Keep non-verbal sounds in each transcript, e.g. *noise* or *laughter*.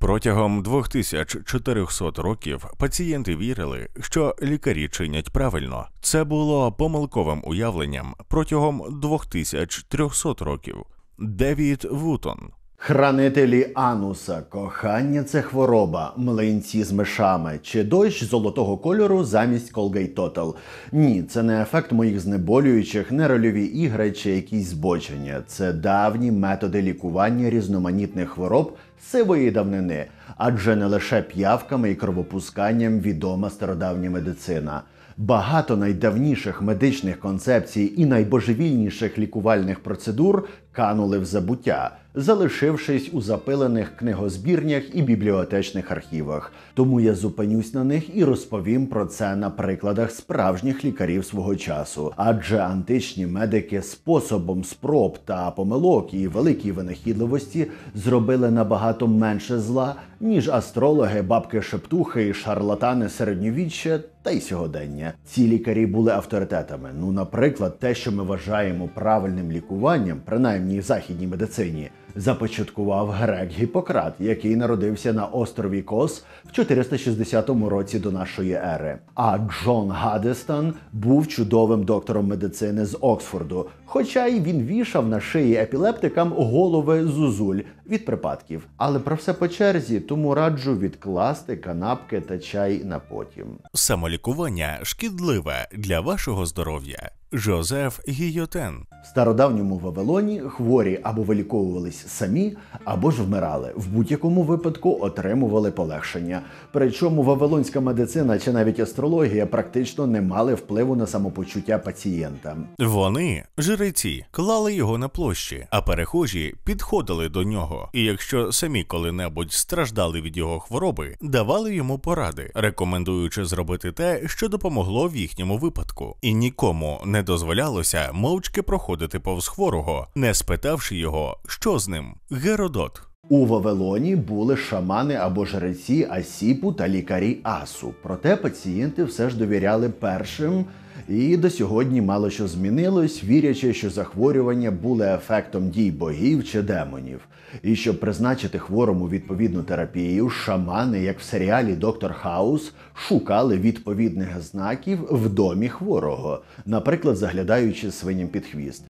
Протягом 2400 років пацієнти вірили, що лікарі чинять правильно. Це було помилковим уявленням протягом 2300 років. Девід Вутон. Хранителі ануса, кохання це хвороба, млинці з мишами чи дощ золотого кольору замість Colgate Total. Ні, це не ефект моїх знеболюючих, не рольові ігри чи якісь збочення. Це давні методи лікування різноманітних хвороб сивої давнини, адже не лише п'явками і кровопусканням відома стародавня медицина. Багато найдавніших медичних концепцій і найбожевільніших лікувальних процедур канули в забуття, залишившись у запилених книгозбірнях і бібліотечних архівах. Тому я зупинюсь на них і розповім про це на прикладах справжніх лікарів свого часу, адже античні медики способом спроб та помилок і великій винахідливості зробили набагато менше зла, ніж астрологи, бабки шептухи і шарлатани середньовіччя. Та й сьогодення ці лікарі були авторитетами. Ну, наприклад, те, що ми вважаємо правильним лікуванням, принаймні ранній західній медицині, започаткував грек Гіппократ, який народився на острові Кос в 460 році до нашої ери. А Джон Гадестан був чудовим доктором медицини з Оксфорду, хоча й він вішав на шиї епілептикам голови зузуль від припадків. Але про все по черзі, тому раджу відкласти канапки та чай на потім. Самолікування шкідливе для вашого здоров'я. Жозеф Гіотен, в стародавньому Вавилоні хворі або виліковувалися лікувались самі або ж вмирали. В будь-якому випадку отримували полегшення. Причому вавилонська медицина чи навіть астрологія практично не мали впливу на самопочуття пацієнта. Вони жреці клали його на площі, а перехожі підходили до нього. І якщо самі коли-небудь страждали від його хвороби, давали йому поради, рекомендуючи зробити те, що допомогло в їхньому випадку, і нікому не дозволялося мовчки проходити повз хворого, не спитавши його, що з Корисним. Геродот. У Вавилоні були шамани або жреці Асіпу та лікарі Асу. Проте пацієнти все ж довіряли першим, і до сьогодні мало що змінилось, вірячи, що захворювання були ефектом дій богів чи демонів. І щоб призначити хворому відповідну терапію, шамани, як в серіалі Доктор Хаус, шукали відповідних знаків в домі хворого, наприклад, заглядаючи свиням під хвіст.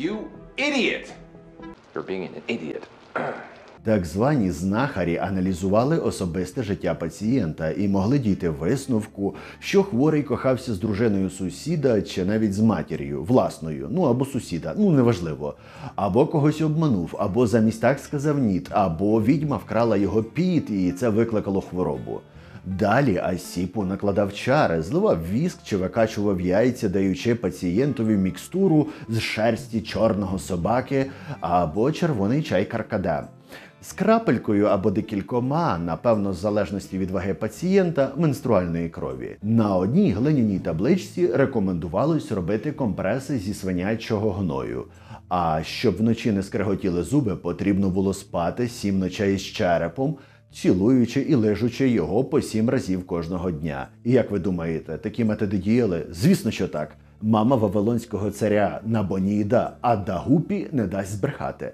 You idiot! You're being an idiot. Так звані знахарі аналізували особисте життя пацієнта і могли дійти висновку, що хворий кохався з дружиною сусіда чи навіть з матір'ю, власною, ну або сусіда, ну неважливо. Або когось обманув, або замість так сказав ніт, або відьма вкрала його піт, і це викликало хворобу. Далі Асіпу накладав чари, зливав віск чи викачував яйця, даючи пацієнтові мікстуру з шерсті чорного собаки або червоний чай каркаде. З крапелькою або декількома, напевно, в залежності від ваги пацієнта, менструальної крові. На одній глиняній табличці рекомендувалось робити компреси зі свинячого гною. А щоб вночі не скриготіли зуби, потрібно було спати сім ночей з черепом цілуючи і лежучи його по сім разів кожного дня. І як ви думаєте, такі методи діяли? Звісно, що так. Мама вавилонського царя Набоніда адагупі не дасть збрехати.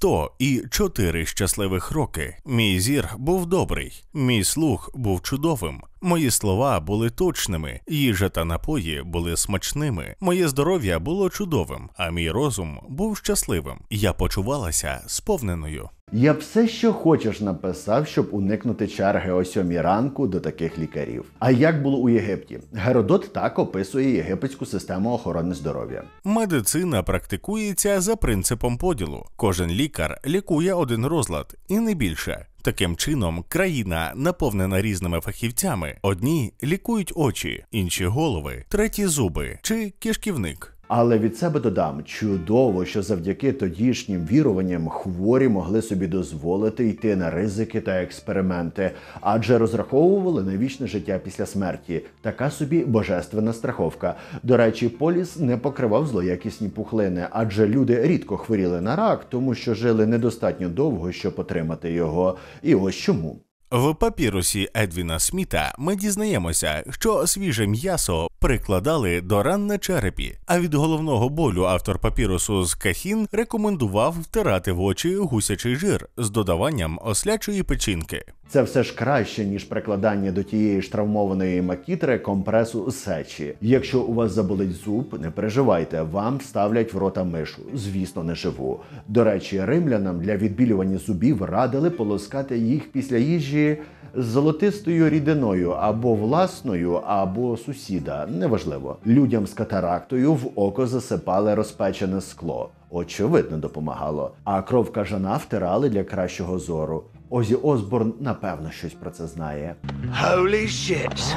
100 і 4 щасливих роки. Мій зір був добрий, мій слух був чудовим. Мої слова були точними, їжа та напої були смачними, моє здоров'я було чудовим, а мій розум був щасливим. Я почувалася сповненою. Я все, що хочеш, написав, щоб уникнути черги о сьомій ранку до таких лікарів. А як було у Єгипті? Геродот так описує єгипетську систему охорони здоров'я. Медицина практикується за принципом поділу. Кожен лікар лікар лікує один розлад і не більше. Таким чином, країна наповнена різними фахівцями: одні лікують очі, інші голови, треті зуби чи кішківник. Але від себе додам чудово, що завдяки тодішнім віруванням хворі могли собі дозволити йти на ризики та експерименти, адже розраховували на вічне життя після смерті. Така собі божественна страховка. До речі, поліс не покривав злоякісні пухлини, адже люди рідко хворіли на рак, тому що жили недостатньо довго, щоб отримати його. І ось чому. В папірусі Едвіна Сміта ми дізнаємося, що свіже м'ясо прикладали до ран на черепі, а від головного болю автор папірусу з Кахін рекомендував втирати в очі гусячий жир з додаванням ослячої печінки. Це все ж краще ніж прикладання до тієї ж травмованої макітри компресу сечі. Якщо у вас заболить зуб, не переживайте, вам ставлять в рота мишу, звісно, не живу. До речі, римлянам для відбілювання зубів радили полоскати їх після їжі суміші з золотистою рідиною або власною, або сусіда, неважливо. Людям з катарактою в око засипали розпечене скло. Очевидно, допомагало. А кров кажана втирали для кращого зору. Озі Осборн напевно щось про це знає. Holy shit!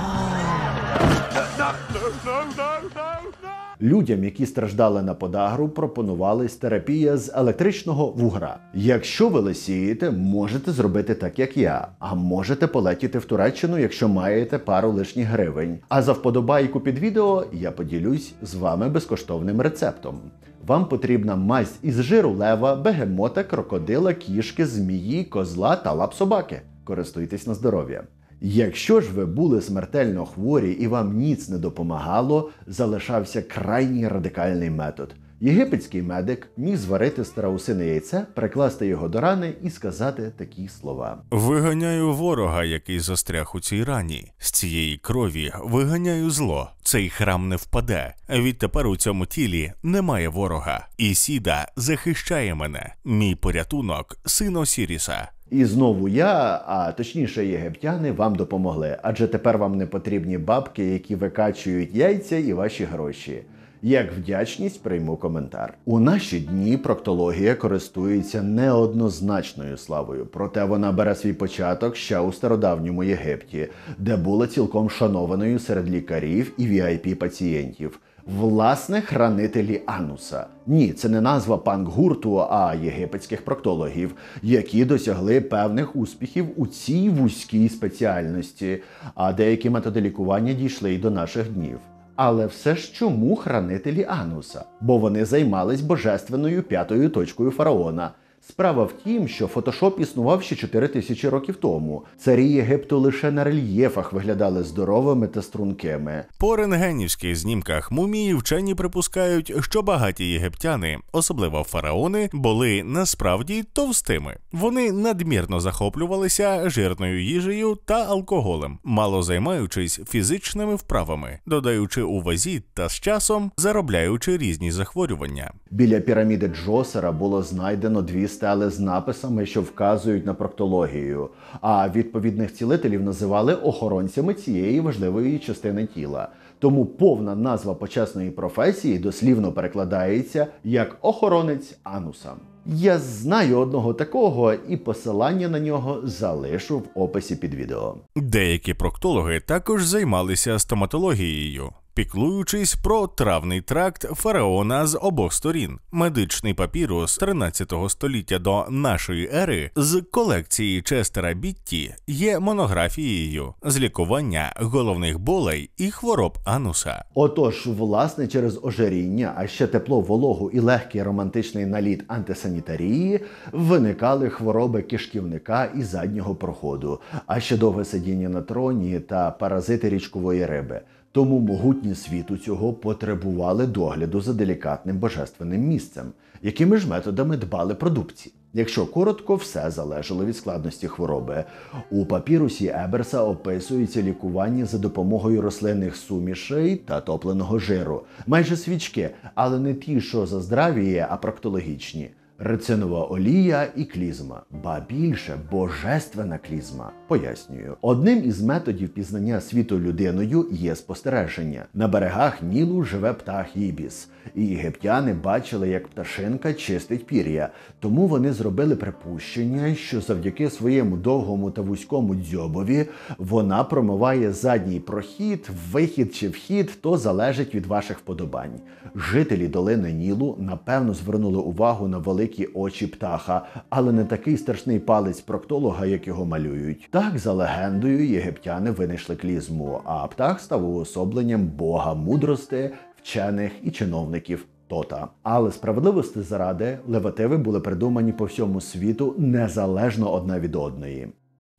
*gasps* людям, які страждали на подагру, пропонувалась терапія з електричного вугра. Якщо ви лисієте, можете зробити так, як я, а можете полетіти в Туреччину, якщо маєте пару лишніх гривень. А за вподобайку під відео я поділюсь з вами безкоштовним рецептом. Вам потрібна мазь із жиру лева, бегемота, крокодила, кішки, змії, козла та лап собаки. Користуйтесь на здоров'я. Якщо ж ви були смертельно хворі і вам ніц не допомагало, залишався крайній радикальний метод. Єгипетський медик міг зварити страусине яйце, прикласти його до рани і сказати такі слова: Виганяю ворога, який застряг у цій рані. З цієї крові виганяю зло. Цей храм не впаде. Відтепер у цьому тілі немає ворога. І сіда захищає мене. Мій порятунок, син Осіріса. І знову я, а точніше, єгиптяни вам допомогли, адже тепер вам не потрібні бабки, які викачують яйця і ваші гроші. Як вдячність прийму коментар. У наші дні проктологія користується неоднозначною славою, проте вона бере свій початок ще у стародавньому Єгипті, де була цілком шанованою серед лікарів і vip пацієнтів Власне, хранителі Ануса. Ні, це не назва панк-гурту, а єгипетських проктологів, які досягли певних успіхів у цій вузькій спеціальності, а деякі методи лікування дійшли й до наших днів. Але все ж чому хранителі Ануса? Бо вони займались божественною п'ятою точкою фараона. Справа в тім, що фотошоп існував ще 4 тисячі років тому. Царі Єгипту лише на рельєфах виглядали здоровими та стрункими. По рентгенівських знімках мумії вчені припускають, що багаті єгиптяни, особливо фараони, були насправді товстими. Вони надмірно захоплювалися жирною їжею та алкоголем, мало займаючись фізичними вправами, додаючи у вазі та з часом заробляючи різні захворювання. Біля піраміди Джосера було знайдено дві стели з написами, що вказують на проктологію, а відповідних цілителів називали охоронцями цієї важливої частини тіла. Тому повна назва почесної професії дослівно перекладається як охоронець ануса. Я знаю одного такого, і посилання на нього залишу в описі під відео. Деякі проктологи також займалися стоматологією піклуючись про травний тракт фараона з обох сторін, медичний папірус 13 століття до нашої ери з колекції Честера Бітті є монографією з лікування головних болей і хвороб ануса. Отож, власне, через ожиріння, а ще тепло, вологу і легкий романтичний наліт антисанітарії виникали хвороби кишківника і заднього проходу, а ще довге сидіння на троні та паразити річкової риби. Тому могутні світу цього потребували догляду за делікатним божественним місцем, якими ж методами дбали продукції. Якщо коротко, все залежало від складності хвороби. У папірусі Еберса описується лікування за допомогою рослинних сумішей та топленого жиру, майже свічки, але не ті, що за здравіє, а практологічні рецинова олія і клізма, ба більше божественна клізма. Пояснюю, одним із методів пізнання світу людиною є спостереження. На берегах Нілу живе птах Ібіс, і єгиптяни бачили, як пташинка чистить пір'я, тому вони зробили припущення, що завдяки своєму довгому та вузькому дзьобові вона промиває задній прохід, вихід чи вхід, то залежить від ваших вподобань. Жителі долини Нілу напевно звернули увагу на великі такі очі птаха, але не такий страшний палець проктолога, як його малюють. Так, за легендою, єгиптяни винайшли клізму, а птах став уособленням бога мудрости, вчених і чиновників. Тота, але справедливості заради левативи були придумані по всьому світу незалежно одна від одної.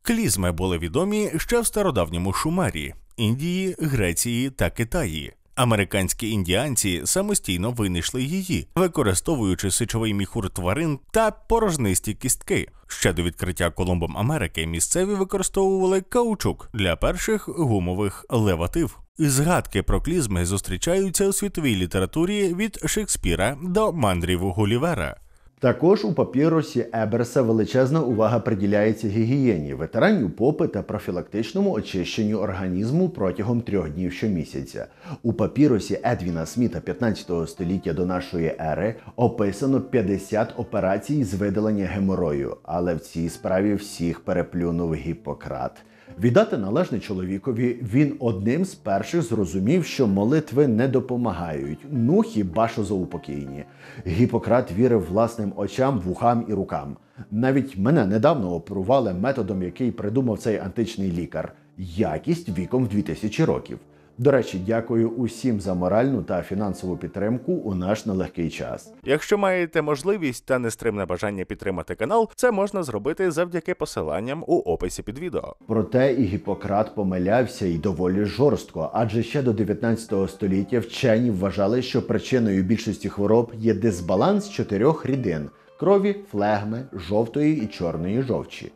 Клізми були відомі ще в стародавньому шумарі Індії, Греції та Китаї. Американські індіанці самостійно винайшли її, використовуючи сичовий міхур тварин та порожнисті кістки. Ще до відкриття Колумбом Америки місцеві використовували каучук для перших гумових леватив. Згадки про клізми зустрічаються у світовій літературі від Шекспіра до мандрів Гулівера. Також у папірусі Еберса величезна увага приділяється гігієні, витиранню попи та профілактичному очищенню організму протягом трьох днів щомісяця. У папірусі Едвіна Сміта 15 століття до нашої ери описано 50 операцій з видалення геморою, але в цій справі всіх переплюнув Гіппократ. Віддати належне чоловікові, він одним з перших зрозумів, що молитви не допомагають, ну хіба що заупокійні. Гіппократ вірив власним очам, вухам і рукам. Навіть мене недавно опрували методом, який придумав цей античний лікар якість віком в 2000 років. До речі, дякую усім за моральну та фінансову підтримку у наш нелегкий час. Якщо маєте можливість та нестримне бажання підтримати канал, це можна зробити завдяки посиланням у описі під відео. Проте і Гіппократ помилявся і доволі жорстко, адже ще до 19 століття вчені вважали, що причиною більшості хвороб є дисбаланс чотирьох рідин крові, флегми, жовтої і чорної жовчі.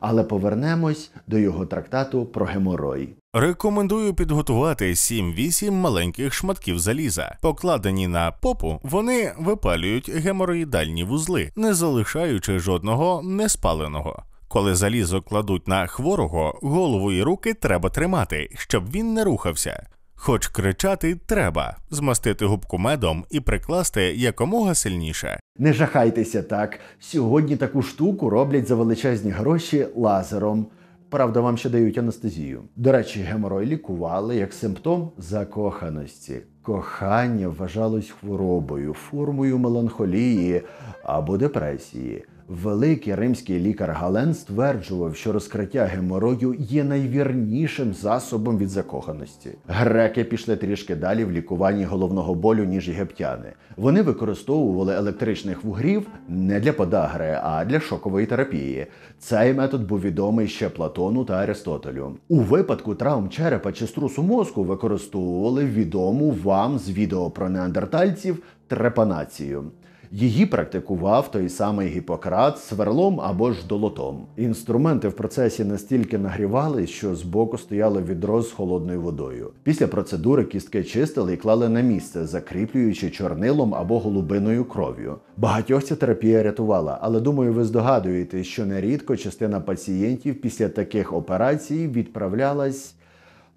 Але повернемось до його трактату про геморой. Рекомендую підготувати 7-8 маленьких шматків заліза. Покладені на попу, вони випалюють гемороїдальні вузли, не залишаючи жодного неспаленого. Коли залізо кладуть на хворого, голову і руки треба тримати, щоб він не рухався. Хоч кричати треба, змастити губку медом і прикласти якомога сильніше. Не жахайтеся так. Сьогодні таку штуку роблять за величезні гроші лазером. Правда, вам ще дають анестезію. До речі, геморой лікували як симптом закоханості. Кохання вважалось хворобою, формою меланхолії або депресії. Великий римський лікар Гален стверджував, що розкриття геморою є найвірнішим засобом від закоханості. Греки пішли трішки далі в лікуванні головного болю, ніж єгиптяни. Вони використовували електричних вугрів не для подагри, а для шокової терапії. Цей метод був відомий ще Платону та Аристотелю. У випадку травм черепа чи струсу мозку використовували відому вам з відео про неандертальців трепанацію. Її практикував той самий гіпократ сверлом або ж долотом. Інструменти в процесі настільки нагрівали, що збоку стояло відро з холодною водою. Після процедури кістки чистили і клали на місце, закріплюючи чорнилом або голубиною кров'ю. Багатьох ця терапія рятувала, але думаю, ви здогадуєте, що нерідко частина пацієнтів після таких операцій відправлялась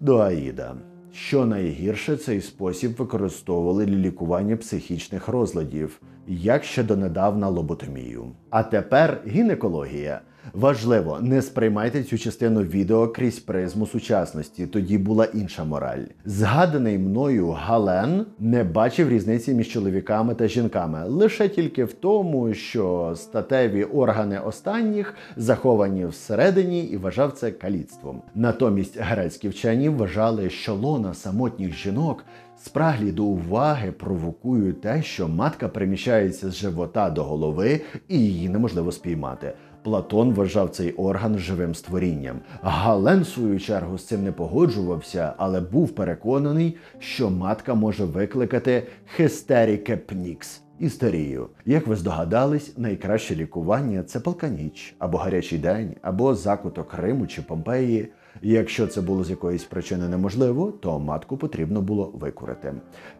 до Аїда. Що найгірше цей спосіб використовували для лікування психічних розладів, як ще донедавна лоботомію. А тепер гінекологія. Важливо, не сприймайте цю частину відео крізь призму сучасності. Тоді була інша мораль. Згаданий мною Гален не бачив різниці між чоловіками та жінками, лише тільки в тому, що статеві органи останніх заховані всередині і вважав це каліцтвом. Натомість грецькі вчені вважали, що лона самотніх жінок. Спраглі до уваги провокують те, що матка приміщається з живота до голови, і її неможливо спіймати. Платон вважав цей орган живим створінням. Гален, в свою чергу, з цим не погоджувався, але був переконаний, що матка може викликати Хестерікепнікс Істерію, як ви здогадались, найкраще лікування це палка ніч, або гарячий день, або закуток Риму чи Помпеї. Якщо це було з якоїсь причини неможливо, то матку потрібно було викурити.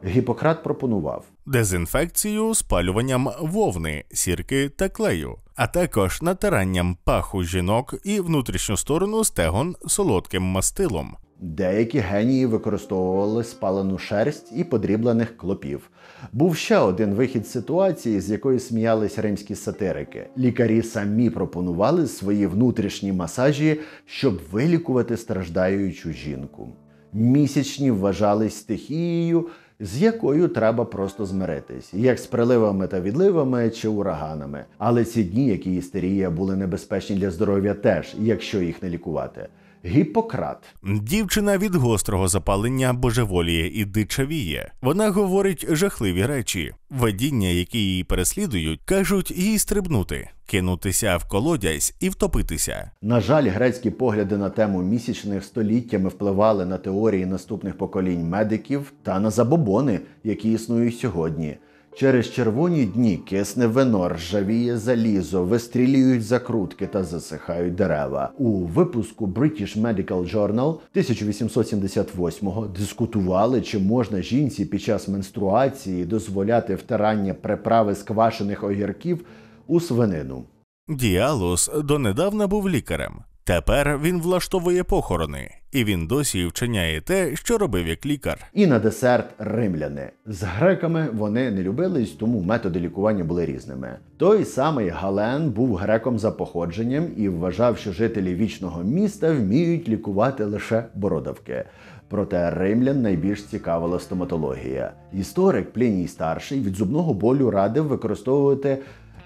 Гіппократ пропонував дезінфекцію спалюванням вовни, сірки та клею а також натиранням паху жінок і внутрішню сторону стегон солодким мастилом. Деякі генії використовували спалену шерсть і подріблених клопів. Був ще один вихід ситуації, з якої сміялись римські сатирики. Лікарі самі пропонували свої внутрішні масажі, щоб вилікувати страждаючу жінку. Місячні вважались стихією, з якою треба просто змиритись, як з приливами та відливами чи ураганами. Але ці дні, які істерія, були небезпечні для здоров'я, теж якщо їх не лікувати. Гіппократ. Дівчина від гострого запалення божеволіє і дичавіє. Вона говорить жахливі речі. Видіння, які її переслідують, кажуть їй стрибнути, кинутися в колодязь і втопитися. На жаль, грецькі погляди на тему місячних століттями впливали на теорії наступних поколінь медиків та на забобони, які існують сьогодні. Через червоні дні кисне вино, ржавіє залізо, вистрілюють закрутки та засихають дерева. У випуску British Medical Journal 1878-го дискутували, чи можна жінці під час менструації дозволяти втирання приправи сквашених огірків у свинину. Діалос донедавна був лікарем. Тепер він влаштовує похорони, і він досі вчиняє те, що робив як лікар. І на десерт римляни з греками вони не любились, тому методи лікування були різними. Той самий Гален був греком за походженням і вважав, що жителі вічного міста вміють лікувати лише бородавки. Проте римлян найбільш цікавила стоматологія. Історик Пліній старший від зубного болю радив використовувати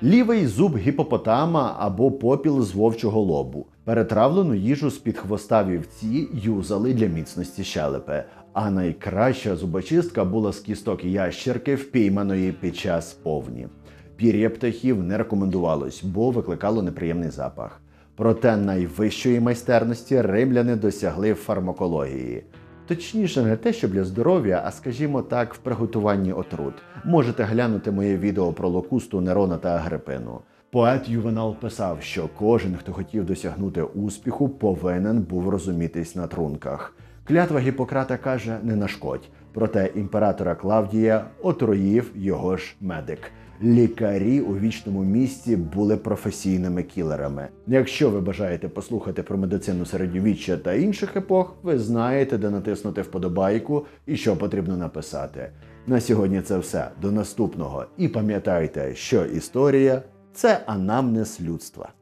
лівий зуб гіпопотама або попіл з вовчого лобу. Перетравлену їжу з-під хвоста вівці юзали для міцності щелепи. А найкраща зубочистка була з кісток ящерки, впійманої під час повні. Пір'я птахів не рекомендувалось, бо викликало неприємний запах. Проте найвищої майстерності римляни досягли в фармакології. Точніше, не те, що для здоров'я, а скажімо так, в приготуванні отрут. Можете глянути моє відео про локусту Нерона та Агрипину. Поет Ювенал писав, що кожен, хто хотів досягнути успіху, повинен був розумітись на трунках. Клятва Гіппократа каже, не нашкодь, проте імператора Клавдія отруїв його ж медик. Лікарі у вічному місті були професійними кілерами. Якщо ви бажаєте послухати про медицину середньовіччя та інших епох, ви знаєте, де натиснути вподобайку і що потрібно написати. На сьогодні це все. До наступного. І пам'ятайте, що історія це анамнез людства.